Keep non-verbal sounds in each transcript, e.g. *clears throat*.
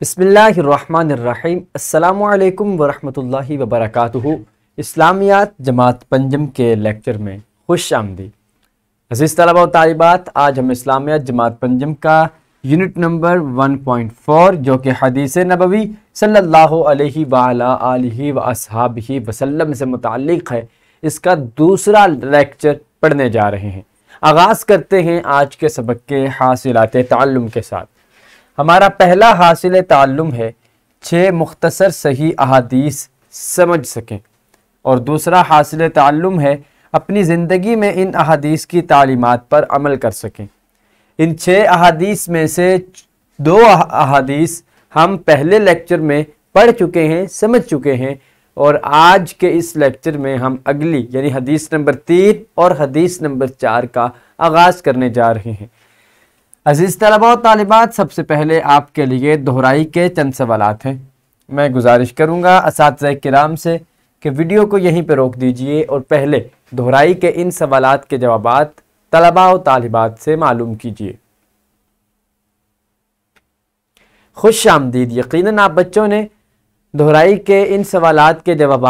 बसमीम् अल्लाम वरहमतुल्लि वबरकू इस्लामियात जमात पंजम के लेक्चर में खुश आमदी अजीज़ तलबा तालबात आज हम इस्लामियात जमात पंजम का यूनिट नंबर 1.4 जो कि हदीस नबवी सल्लल्लाहु अलैहि व असहाबी वसल्लम से मुतक़ है इसका दूसरा लेक्चर पढ़ने जा रहे हैं आगाज़ करते हैं आज के सबक के हासिलात तल्लम के साथ हमारा पहला हासिल ताल्लुम है छः मुख्तसर सही अहादीस समझ सकें और दूसरा हासिल तालम है अपनी ज़िंदगी में इन अहादीस की तालीमत पर अमल कर सकें इन छः अहादीस में से दो अहादीस हम पहले लेक्चर में पढ़ चुके हैं समझ चुके हैं और आज के इस लेक्चर में हम अगली यानी हदीस नंबर तीन और हदीस नंबर चार का आगाज़ करने जा रहे हैं अजीज़ तलबा और तालिबात सबसे पहले आपके लिए दोहराई के चंद सवाल हैं मैं गुजारिश करूँगा इस कराम से कि वीडियो को यहीं पर रोक दीजिए और पहले दोहराई के इन सवाल के जवाब तलबा और तालिबात से मालूम कीजिए खुश आमदीद यकीन आप बच्चों ने दोहराई के इन सवाल के जवाब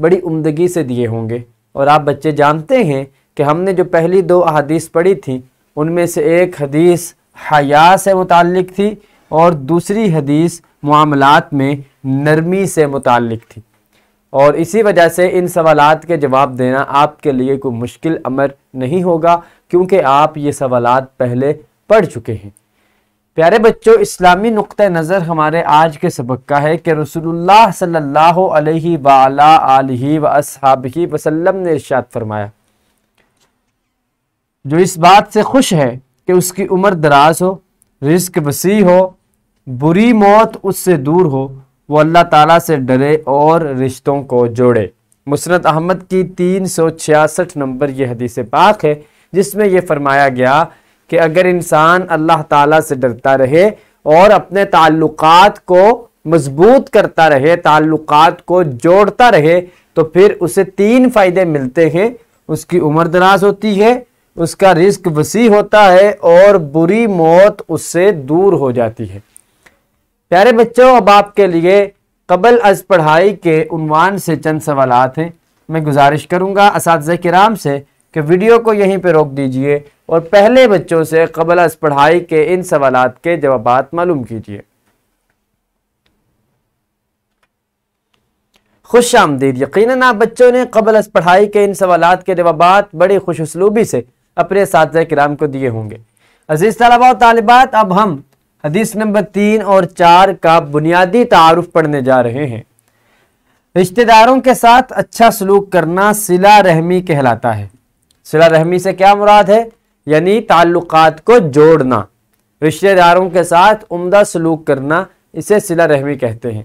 बड़ी उमदगी से दिए होंगे और आप बच्चे जानते हैं कि हमने जो पहली दो अहदीस पढ़ी थी उनमें से एक हदीस हया से मुतक़ थी और दूसरी हदीस मामलात में नरमी से मुतक़ थी और इसी वजह से इन सवाल के जवाब देना आपके लिए कोई मुश्किल अमर नहीं होगा क्योंकि आप ये सवाल पहले पढ़ चुके हैं प्यारे बच्चों इस्लामी नुक़ नज़र हमारे आज के सबक का है कि रसोल्ला सल्ला वसलम ने इर्शाद फरमाया जो इस बात से खुश है कि उसकी उम्र दराज हो रिस्क वसी हो बुरी मौत उससे दूर हो वो अल्लाह ताला से डरे और रिश्तों को जोड़े मुसरत अहमद की तीन सौ छियासठ नंबर यह हदीस पाक है जिसमें यह फरमाया गया कि अगर इंसान अल्लाह ताला से डरता रहे और अपने ताल्लुकात को मजबूत करता रहे ताल्लुकात को जोड़ता रहे तो फिर उसे तीन फ़ायदे मिलते हैं उसकी उम्र दराज होती है उसका रिस्क वसी होता है और बुरी मौत उससे दूर हो जाती है प्यारे बच्चों अब आपके लिए कबल अज पढ़ाई के उनवान से चंद सवाल हैं मैं गुजारिश करूँगा इस कराम से कि वीडियो को यहीं पर रोक दीजिए और पहले बच्चों से कबल अज पढ़ाई के इन सवाल के जवाब मालूम कीजिए खुश आमदीद यकीन आप बच्चों ने कबल अज पढ़ाई के इन सवाल के जवाब बड़ी खुश उसलूबी से अपने साथ कराम को दिए होंगे अजीज़ तलबा तालिबात अब हम हदीस नंबर तीन और चार का बुनियादी तारफ़ पढ़ने जा रहे हैं रिश्तेदारों के साथ अच्छा सलूक करना सिला रहमी कहलाता है सिला रहमी से क्या मुराद है यानी ताल्लुक़ को जोड़ना रिश्तेदारों के साथ उमदा सलूक करना इसे सिला रहमी कहते हैं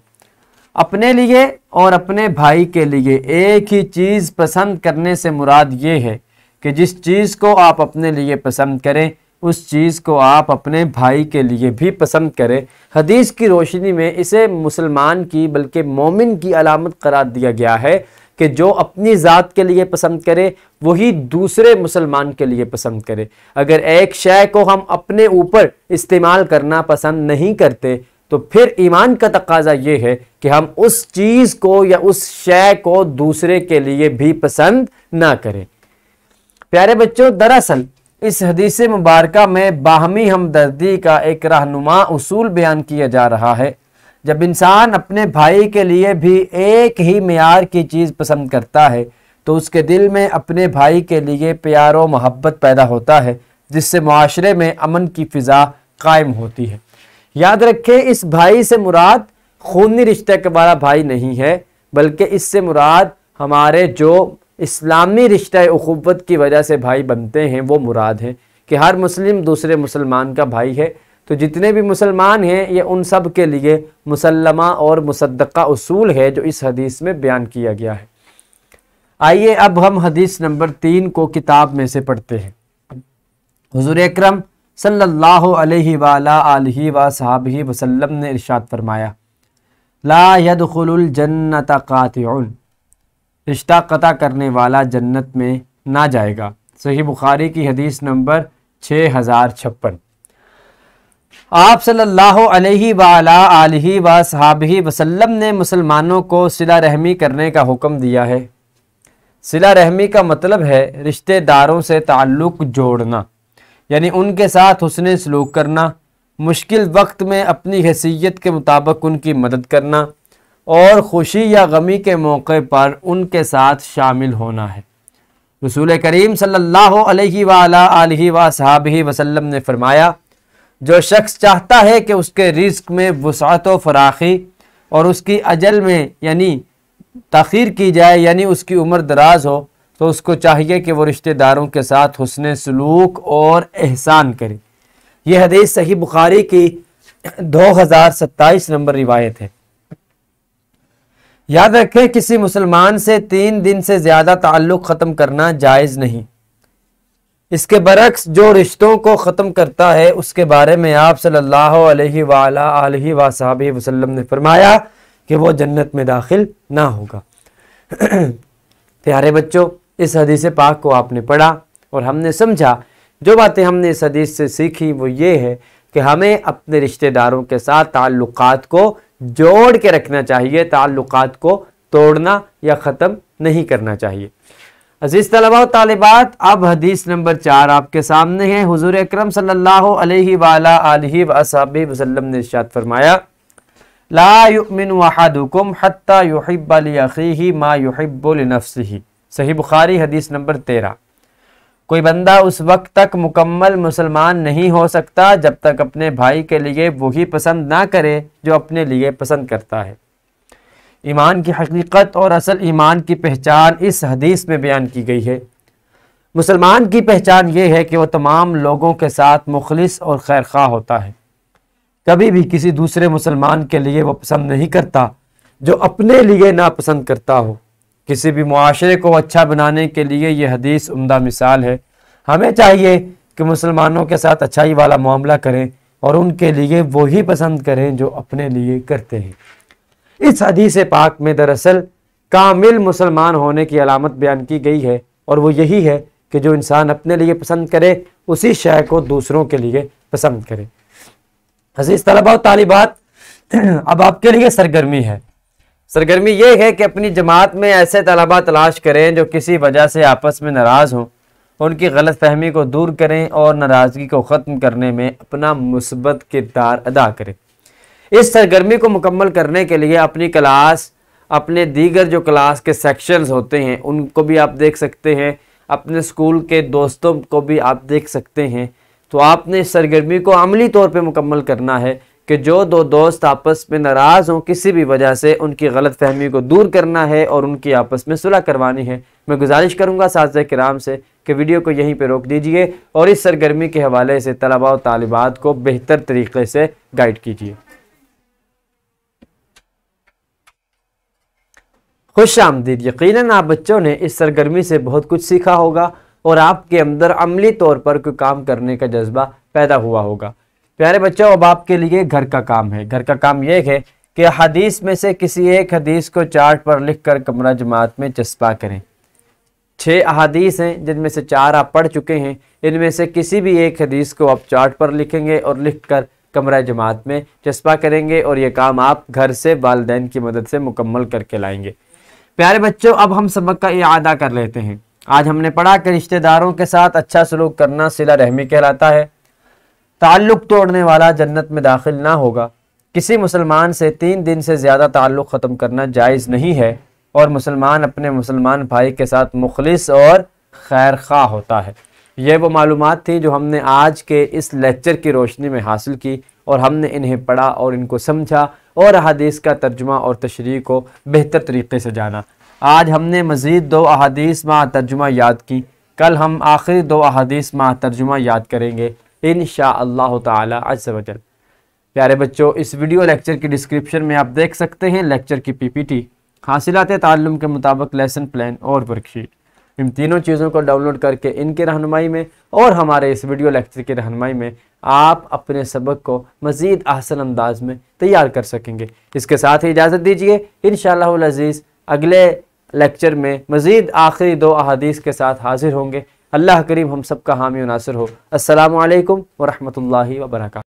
अपने लिए और अपने भाई के लिए एक ही चीज़ पसंद करने से मुराद ये है कि जिस चीज़ को आप अपने लिए पसंद करें उस चीज़ को आप अपने भाई के लिए भी पसंद करें हदीस की रोशनी में इसे मुसलमान की बल्कि मोमिन की अलामत करार दिया गया है कि जो अपनी ज़ात के लिए पसंद करे वही दूसरे मुसलमान के लिए पसंद करे अगर एक शय को हम अपने ऊपर इस्तेमाल करना पसंद नहीं करते तो फिर ईमान का तकाजा ये है कि हम उस चीज़ को या उस शय को दूसरे के लिए भी पसंद ना करें प्यारे बच्चों दरअसल इस हदीस मुबारक में बाहमी हमदर्दी का एक रहनुमा उसूल बयान किया जा रहा है जब इंसान अपने भाई के लिए भी एक ही मैार की चीज़ पसंद करता है तो उसके दिल में अपने भाई के लिए प्यार व मोहब्बत पैदा होता है जिससे माशरे में अमन की फ़िज़ा कायम होती है याद रखें इस भाई से मुराद खूनी रिश्ते के वाला भाई नहीं है बल्कि इससे मुराद हमारे जो इस्लामी रिश्ता अखुबत की वजह से भाई बनते हैं वो मुराद हैं कि हर मुस्लिम दूसरे मुसलमान का भाई है तो जितने भी मुसलमान हैं ये उन सब के लिए मुसलमा और मुसदा असूल है जो इस हदीस में बयान किया गया है आइए अब हम हदीस नंबर तीन को किताब में से पढ़ते हैं हजूर अक्रम सल्लल्लाहु व साहब ने इर्शाद फरमाया ला यदखलुल जन्नत कातिउन रिश्ता कता करने वाला जन्नत में ना जाएगा सही बुखारी की हदीस नंबर छः हज़ार छप्पन आप सल्लल्लाहु अलैहि वसल्लम ने मुसलमानों को सिला रहमी करने का हुक्म दिया है सिला रहमी का मतलब है रिश्तेदारों से ताल्लुक़ जोड़ना यानी उनके साथ हुसन सलूक करना मुश्किल वक्त में अपनी हैसियत के मुताबिक उनकी मदद करना और ख़ुशी या गमी के मौके पर उनके साथ शामिल होना है रसूल करीम सल्लल्लाहु अलैहि सल्ला वसाब वसल्लम ने फरमाया जो शख्स चाहता है कि उसके रिस्क में वसात व फराखी और उसकी अजल में यानी तखीर की जाए यानी उसकी उम्र दराज हो तो उसको चाहिए कि वो रिश्तेदारों के साथ हसन सलूक और एहसान करे यह हदीस सही बुखारी की दो हज़ार सत्ताईस नंबर रिवायत है याद रखें किसी मुसलमान से तीन दिन से ज़्यादा ताल्लुक़ ख़त्म करना जायज़ नहीं इसके बरक्स जो रिश्तों को ख़त्म करता है उसके बारे में आप सल्लल्लाहु अलैहि सल्ला वसाब वसल्लम ने फरमाया कि वो जन्नत में दाखिल ना होगा *clears throat* प्यारे बच्चों इस हदीस पाक को आपने पढ़ा और हमने समझा जो बातें हमने इस हदीस से सीखी वो ये है कि हमें अपने रिश्तेदारों के साथ ताल्लुकात को जोड़ के रखना चाहिए ताल्लुकात को तोड़ना या ख़त्म नहीं करना चाहिए अजीज़ तलबा तालिबात अब हदीस नंबर चार आपके सामने है हुजूर अकरम सल्लल्लाहु अलैहि वसल्लम ने इर्शाद फरमाया लाइमिन वहादुकुम हत्ता युहिबली लिअखीही युहिबुल युहिब्बु सही बुखारी हदीस नंबर तेरह कोई बंदा उस वक्त तक मुकम्मल मुसलमान नहीं हो सकता जब तक अपने भाई के लिए वही पसंद ना करे जो अपने लिए पसंद करता है ईमान की हकीकत और असल ईमान की पहचान इस हदीस में बयान की गई है मुसलमान की पहचान ये है कि वह तमाम लोगों के साथ मुखलिस और खैर खा होता है कभी भी किसी दूसरे मुसलमान के लिए वह पसंद नहीं करता जो अपने लिए नापसंद करता हो किसी भी माशरे को अच्छा बनाने के लिए यह हदीस उमदा मिसाल है हमें चाहिए कि मुसलमानों के साथ अच्छाई वाला मामला करें और उनके लिए वही पसंद करें जो अपने लिए करते हैं इस हदीस पाक में दरअसल कामिल मुसलमान होने की अलामत बयान की गई है और वो यही है कि जो इंसान अपने लिए पसंद करे उसी शय को दूसरों के लिए पसंद करे हजीज़ तलबा और तालिबात अब आपके लिए सरगर्मी है सरगर्मी ये है कि अपनी जमात में ऐसे तलबा तलाश करें जो किसी वजह से आपस में नाराज़ हों उनकी गलत फहमी को दूर करें और नाराज़गी को ख़त्म करने में अपना मुसबत किरदार अदा करें इस सरगर्मी को मुकम्मल करने के लिए अपनी क्लास अपने दीगर जो क्लास के सेक्शंस होते हैं उनको भी आप देख सकते हैं अपने स्कूल के दोस्तों को भी आप देख सकते हैं तो आपने इस सरगर्मी को अमली तौर पर मुकम्मल करना है कि जो दो दोस्त आपस में नाराज़ हों किसी भी वजह से उनकी गलत फहमी को दूर करना है और उनकी आपस में सुलह करवानी है मैं गुजारिश करूँगा साजा कराम से कि वीडियो को यहीं पर रोक दीजिए और इस सरगर्मी के हवाले से तलबा और तलबात को बेहतर तरीके से गाइड कीजिए खुश आमदीद यकीन आप बच्चों ने इस सरगर्मी से बहुत कुछ सीखा होगा और आपके अंदर अमली तौर पर कोई काम करने का जज्बा पैदा हुआ होगा प्यारे बच्चों अब आपके लिए घर का काम है घर का काम यह है कि हदीस में से किसी एक हदीस को चार्ट पर लिख कर कमरा जमात में चस्पा करें छः अहादीस हैं जिनमें से चार आप पढ़ चुके हैं इनमें से किसी भी एक हदीस को आप चार्ट पर लिखेंगे और लिख कर कमरा जमात में चस्पा करेंगे और ये काम आप घर से वालदे की मदद से मुकम्मल करके लाएंगे प्यारे बच्चों अब हम सबक का अदा कर लेते हैं आज हमने पढ़ा कि रिश्तेदारों के साथ अच्छा सलूक करना सिला रहमी कहलाता है ताल्लुक़ तोड़ने वाला जन्नत में दाखिल ना होगा किसी मुसलमान से तीन दिन से ज़्यादा ताल्लुक़ ख़त्म करना जायज़ नहीं है और मुसलमान अपने मुसलमान भाई के साथ मुखलिस और खैर खा होता है यह वो मालूम थी जो हमने आज के इस लेक्चर की रोशनी में हासिल की और हमने इन्हें पढ़ा और इनको समझा और अहादीस का तर्जुमा और तशरी को बेहतर तरीके से जाना आज हमने मज़ीद दो अहादीस माह तर्जुमा याद की कल हम आखिरी दो अहादीस माह तर्जुमा याद करेंगे इन शाह तजल प्यारे बच्चों इस वीडियो लेक्चर की डिस्क्रिप्शन में आप देख सकते हैं लेक्चर की पी पी टी हासिलात तालुम के मुताबिक लेसन प्लान और वर्कशीट इन तीनों चीज़ों को डाउनलोड करके इनके रहनुमाई में और हमारे इस वीडियो लेक्चर की रहनमाई में आप अपने सबक को मज़ीद आसन अंदाज में तैयार कर सकेंगे इसके साथ ही इजाज़त दीजिए इन शजीज़ अगले लेक्चर में मज़ीद आखिरी दो अहदीस के साथ हाजिर होंगे अल्लाह करीम हम सब का हामी नासर हो असलकम वरहमल वर्का